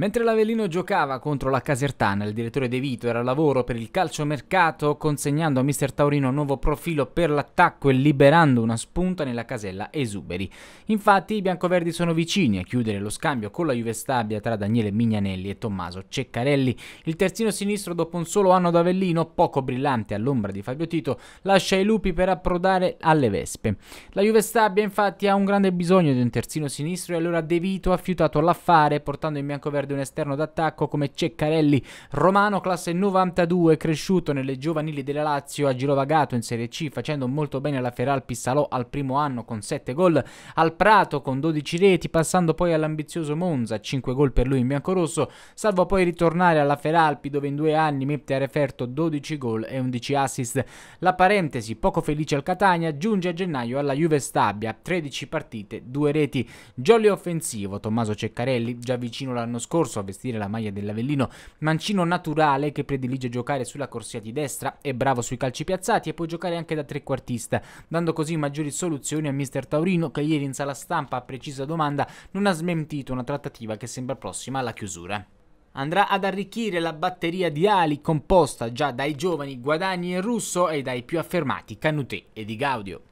Mentre l'Avellino giocava contro la Casertana, il direttore De Vito era al lavoro per il calciomercato, consegnando a Mister Taurino un nuovo profilo per l'attacco e liberando una spunta nella casella Esuberi. Infatti i biancoverdi sono vicini a chiudere lo scambio con la Juve Stabia tra Daniele Mignanelli e Tommaso Ceccarelli. Il terzino sinistro dopo un solo anno d'Avellino, poco brillante all'ombra di Fabio Tito, lascia i lupi per approdare alle Vespe. La Juve Stabia infatti ha un grande bisogno di un terzino sinistro e allora De Vito ha fiutato l'affare portando i biancoverdi perde un esterno d'attacco come Ceccarelli, romano classe 92, cresciuto nelle giovanili della Lazio, ha girovagato in Serie C facendo molto bene alla Feral Pissalò al primo anno con 7 gol, al Prato con 12 reti, passando poi all'ambizioso Monza, 5 gol per lui in biancorosso, salvo poi ritornare alla Feralpi dove in due anni mette a referto 12 gol e 11 assist. La parentesi poco felice al Catania giunge a gennaio alla Juve Stabia, 13 partite, 2 reti, jolly offensivo Tommaso Ceccarelli, già vicino l'anno scorso, scorso a vestire la maglia dell'Avellino, mancino naturale che predilige giocare sulla corsia di destra, è bravo sui calci piazzati e può giocare anche da trequartista, dando così maggiori soluzioni a mister Taurino che ieri in sala stampa a precisa domanda non ha smentito una trattativa che sembra prossima alla chiusura andrà ad arricchire la batteria di ali composta già dai giovani Guadagni e Russo e dai più affermati Canutè e Di Gaudio.